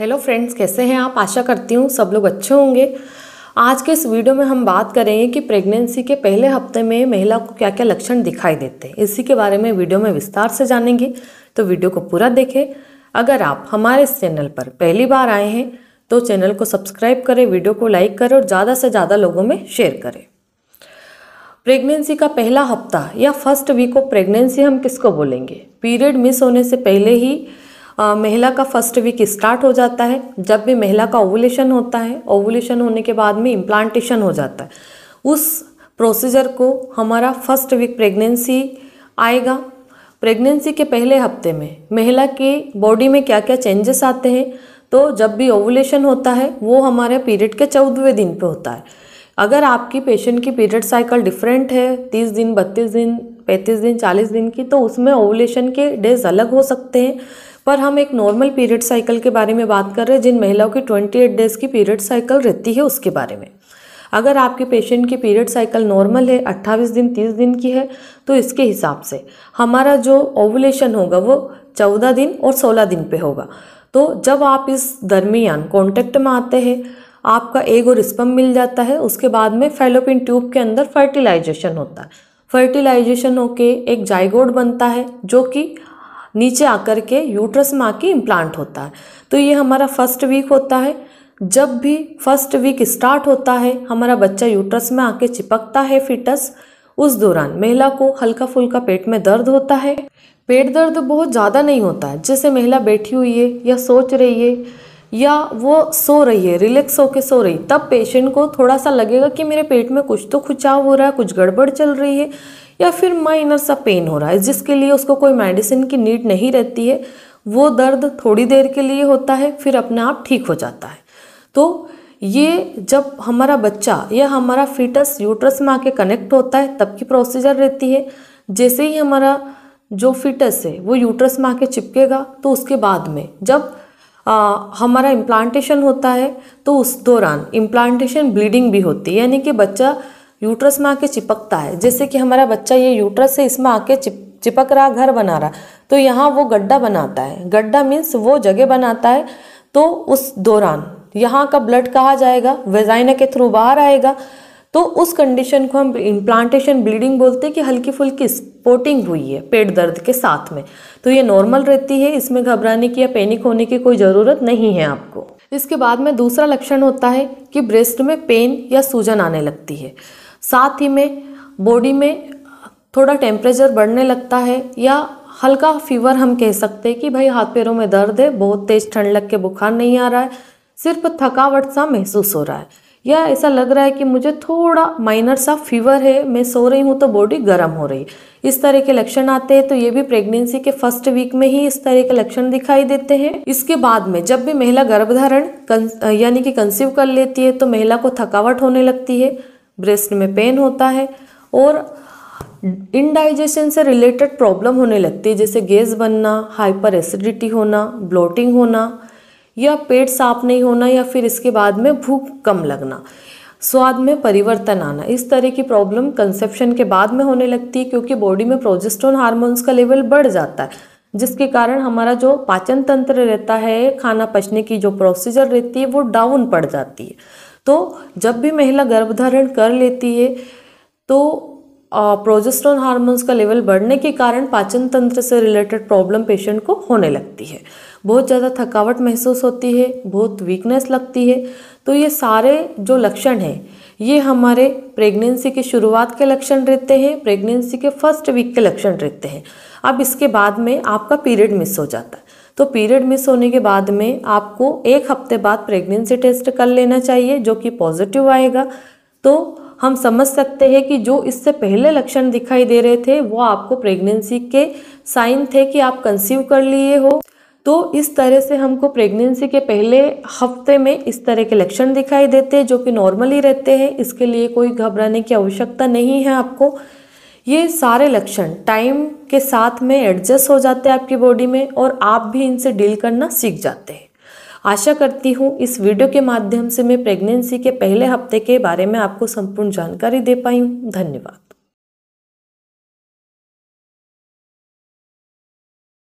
hello friends कैसे हैं आप आशा करती हूँ सब लोग अच्छे होंगे आज के इस वीडियो में हम बात करेंगे कि प्रेगनेंसी के पहले हफ्ते में महिला को क्या क्या लक्षण दिखाई देते हैं इसी के बारे में वीडियो में विस्तार से जानेंगे तो वीडियो को पूरा देखें अगर आप हमारे इस चैनल पर पहली बार आए हैं तो चैनल को सब्सक्राइब करें वीडियो को लाइक करें और ज़्यादा से ज़्यादा लोगों में शेयर करें प्रेगनेंसी का पहला हफ्ता या फर्स्ट वीक ऑफ प्रेगनेंसी हम किसको बोलेंगे पीरियड मिस होने से पहले ही महिला का फर्स्ट वीक स्टार्ट हो जाता है जब भी महिला का ओवुलेशन होता है ओवुलेशन होने के बाद में इम्प्लांटेशन हो जाता है उस प्रोसीजर को हमारा फर्स्ट वीक प्रेगनेंसी आएगा प्रेगनेंसी के पहले हफ्ते में महिला के बॉडी में क्या क्या चेंजेस आते हैं तो जब भी ओवुलेशन होता है वो हमारे पीरियड के चौदहवें दिन पे होता है अगर आपकी पेशेंट की पीरियड साइकिल डिफरेंट है तीस दिन बत्तीस दिन पैंतीस दिन चालीस दिन की तो उसमें ओवुलेशन के डेज अलग हो सकते हैं पर हम एक नॉर्मल पीरियड साइकिल के बारे में बात कर रहे हैं जिन महिलाओं की ट्वेंटी एट डेज़ की पीरियड साइकिल रहती है उसके बारे में अगर आपके पेशेंट की पीरियड साइकिल नॉर्मल है 28 दिन 30 दिन की है तो इसके हिसाब से हमारा जो ओवुलेशन होगा वो 14 दिन और 16 दिन पे होगा तो जब आप इस दरमियान कॉन्टेक्ट में आते हैं आपका एग और स्पम मिल जाता है उसके बाद में फेलोपिन ट्यूब के अंदर फर्टिलाइजेशन होता है फर्टिलाइजेशन होके एक जाइगोड बनता है जो कि नीचे आकर के यूट्रस में आके इम्प्लांट होता है तो ये हमारा फर्स्ट वीक होता है जब भी फर्स्ट वीक स्टार्ट होता है हमारा बच्चा यूट्रस में आके चिपकता है फिटस उस दौरान महिला को हल्का फुल्का पेट में दर्द होता है पेट दर्द बहुत ज़्यादा नहीं होता है जैसे महिला बैठी हुई है या सोच रही है या वो सो रही है रिलैक्स होकर सो रही तब पेशेंट को थोड़ा सा लगेगा कि मेरे पेट में कुछ तो खुचाव हो रहा है कुछ गड़बड़ चल रही है या फिर माइनर सा पेन हो रहा है जिसके लिए उसको कोई मेडिसिन की नीड नहीं रहती है वो दर्द थोड़ी देर के लिए होता है फिर अपने आप ठीक हो जाता है तो ये जब हमारा बच्चा या हमारा फीटस यूट्रस में आके कनेक्ट होता है तब की प्रोसीजर रहती है जैसे ही हमारा जो फिटस है वो यूट्रस में आके चिपकेगा तो उसके बाद में जब आ, हमारा इम्प्लांटेशन होता है तो उस दौरान इम्प्लांटेशन ब्लीडिंग भी होती है यानी कि बच्चा यूट्रस में आके चिपकता है जैसे कि हमारा बच्चा ये यूट्रस से इसमें आके चिप चिपक रहा घर बना रहा तो यहाँ वो गड्ढा बनाता है गड्ढा मीन्स वो जगह बनाता है तो उस दौरान यहाँ का ब्लड कहा जाएगा वेजाइना के थ्रू बाहर आएगा तो उस कंडीशन को हम इम्प्लांटेशन ब्लीडिंग बोलते हैं कि हल्की फुल्की स्पोर्टिंग हुई है पेट दर्द के साथ में तो ये नॉर्मल रहती है इसमें घबराने की या पैनिक होने की कोई ज़रूरत नहीं है आपको इसके बाद में दूसरा लक्षण होता है कि ब्रेस्ट में पेन या सूजन आने लगती है साथ ही में बॉडी में थोड़ा टेम्परेचर बढ़ने लगता है या हल्का फीवर हम कह सकते हैं कि भाई हाथ पैरों में दर्द है बहुत तेज़ ठंड लग के बुखार नहीं आ रहा है सिर्फ थकावट सा महसूस हो रहा है या ऐसा लग रहा है कि मुझे थोड़ा माइनर सा फीवर है मैं सो रही हूँ तो बॉडी गर्म हो रही है इस तरह के लक्षण आते हैं तो ये भी प्रेगनेंसी के फर्स्ट वीक में ही इस तरह के लक्षण दिखाई देते हैं इसके बाद में जब भी महिला गर्भधारण यानी कि कंसीव कर लेती है तो महिला को थकावट होने लगती है ब्रेस्ट में पेन होता है और इनडाइजेशन से रिलेटेड प्रॉब्लम होने लगती है जैसे गैस बनना हाइपर एसिडिटी होना ब्लोटिंग होना या पेट साफ नहीं होना या फिर इसके बाद में भूख कम लगना स्वाद में परिवर्तन आना इस तरह की प्रॉब्लम कंसेप्शन के बाद में होने लगती है क्योंकि बॉडी में प्रोजेस्ट्रॉन हार्मोन्स का लेवल बढ़ जाता है जिसके कारण हमारा जो पाचन तंत्र रहता है खाना पचने की जो प्रोसीजर रहती है वो डाउन पड़ जाती है तो जब भी महिला गर्भधारण कर लेती है तो प्रोजेस्ट्रॉन हार्मोन्स का लेवल बढ़ने के कारण पाचन तंत्र से रिलेटेड प्रॉब्लम पेशेंट को होने लगती है बहुत ज़्यादा थकावट महसूस होती है बहुत वीकनेस लगती है तो ये सारे जो लक्षण हैं ये हमारे प्रेगनेंसी की शुरुआत के लक्षण रहते हैं प्रेगनेंसी के फर्स्ट वीक के लक्षण रहते हैं अब इसके बाद में आपका पीरियड मिस हो जाता है तो पीरियड मिस होने के बाद में आपको एक हफ्ते बाद प्रेगनेंसी टेस्ट कर लेना चाहिए जो कि पॉजिटिव आएगा तो हम समझ सकते हैं कि जो इससे पहले लक्षण दिखाई दे रहे थे वो आपको प्रेगनेंसी के साइन थे कि आप कंसीव कर लिए हो तो इस तरह से हमको प्रेगनेंसी के पहले हफ्ते में इस तरह के लक्षण दिखाई देते हैं जो कि नॉर्मली रहते हैं इसके लिए कोई घबराने की आवश्यकता नहीं है आपको ये सारे लक्षण टाइम के साथ में एडजस्ट हो जाते हैं आपकी बॉडी में और आप भी इनसे डील करना सीख जाते हैं आशा करती हूँ इस वीडियो के माध्यम से मैं प्रेगनेंसी के पहले हफ्ते के बारे में आपको संपूर्ण जानकारी दे पाई हूँ धन्यवाद